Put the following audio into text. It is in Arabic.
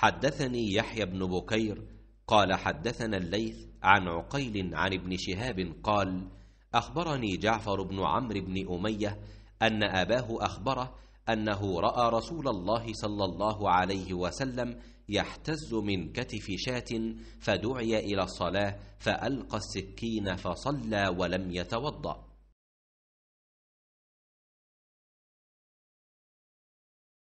حدثني يحيى بن بكير قال حدثنا الليث عن عقيل عن ابن شهاب قال أخبرني جعفر بن عمرو بن أمية أن أباه أخبره أنه رأى رسول الله صلى الله عليه وسلم يحتز من كتف شاة فدعي إلى الصلاة فألقى السكين فصلى ولم يتوضأ